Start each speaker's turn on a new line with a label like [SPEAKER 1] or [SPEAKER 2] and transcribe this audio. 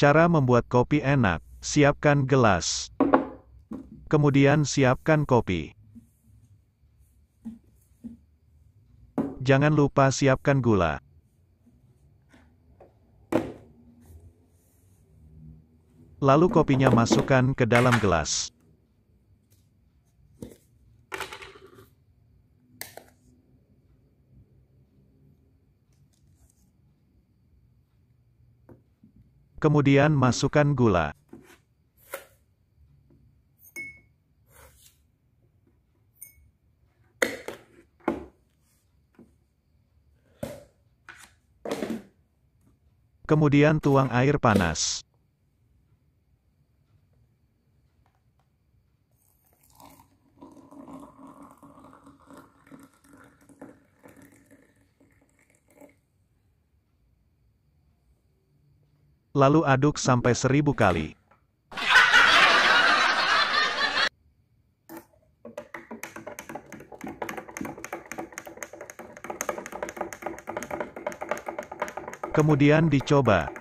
[SPEAKER 1] Cara membuat kopi enak, siapkan gelas. Kemudian siapkan kopi. Jangan lupa siapkan gula. Lalu kopinya masukkan ke dalam gelas. Kemudian masukkan gula. Kemudian tuang air panas. lalu aduk sampai seribu kali. Kemudian dicoba.